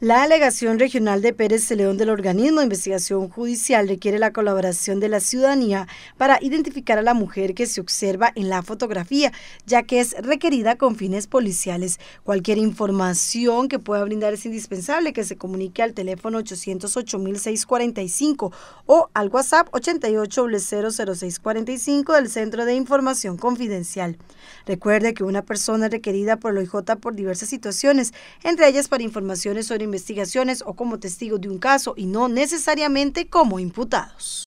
La alegación regional de Pérez de del organismo de investigación judicial requiere la colaboración de la ciudadanía para identificar a la mujer que se observa en la fotografía, ya que es requerida con fines policiales. Cualquier información que pueda brindar es indispensable que se comunique al teléfono 808-645 o al WhatsApp 88-00645 del Centro de Información Confidencial. Recuerde que una persona requerida por el OIJ por diversas situaciones, entre ellas para informaciones sobre investigaciones o como testigo de un caso y no necesariamente como imputados.